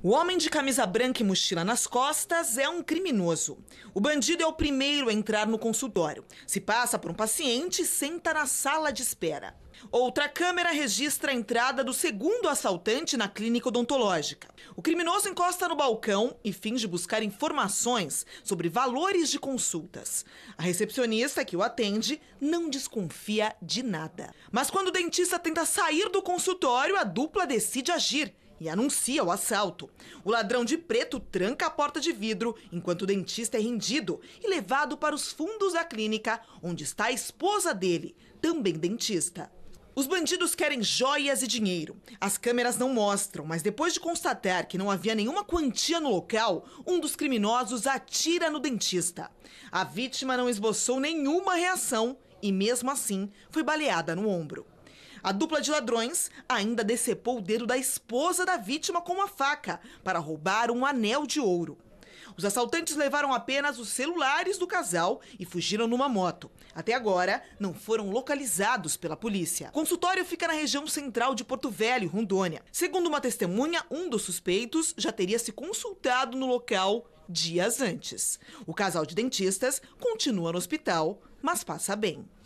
O homem de camisa branca e mochila nas costas é um criminoso. O bandido é o primeiro a entrar no consultório. Se passa por um paciente, senta na sala de espera. Outra câmera registra a entrada do segundo assaltante na clínica odontológica. O criminoso encosta no balcão e finge buscar informações sobre valores de consultas. A recepcionista que o atende não desconfia de nada. Mas quando o dentista tenta sair do consultório, a dupla decide agir e anuncia o assalto. O ladrão de preto tranca a porta de vidro enquanto o dentista é rendido e levado para os fundos da clínica, onde está a esposa dele, também dentista. Os bandidos querem joias e dinheiro. As câmeras não mostram, mas depois de constatar que não havia nenhuma quantia no local, um dos criminosos atira no dentista. A vítima não esboçou nenhuma reação e, mesmo assim, foi baleada no ombro. A dupla de ladrões ainda decepou o dedo da esposa da vítima com uma faca para roubar um anel de ouro. Os assaltantes levaram apenas os celulares do casal e fugiram numa moto. Até agora, não foram localizados pela polícia. O consultório fica na região central de Porto Velho, Rondônia. Segundo uma testemunha, um dos suspeitos já teria se consultado no local dias antes. O casal de dentistas continua no hospital, mas passa bem.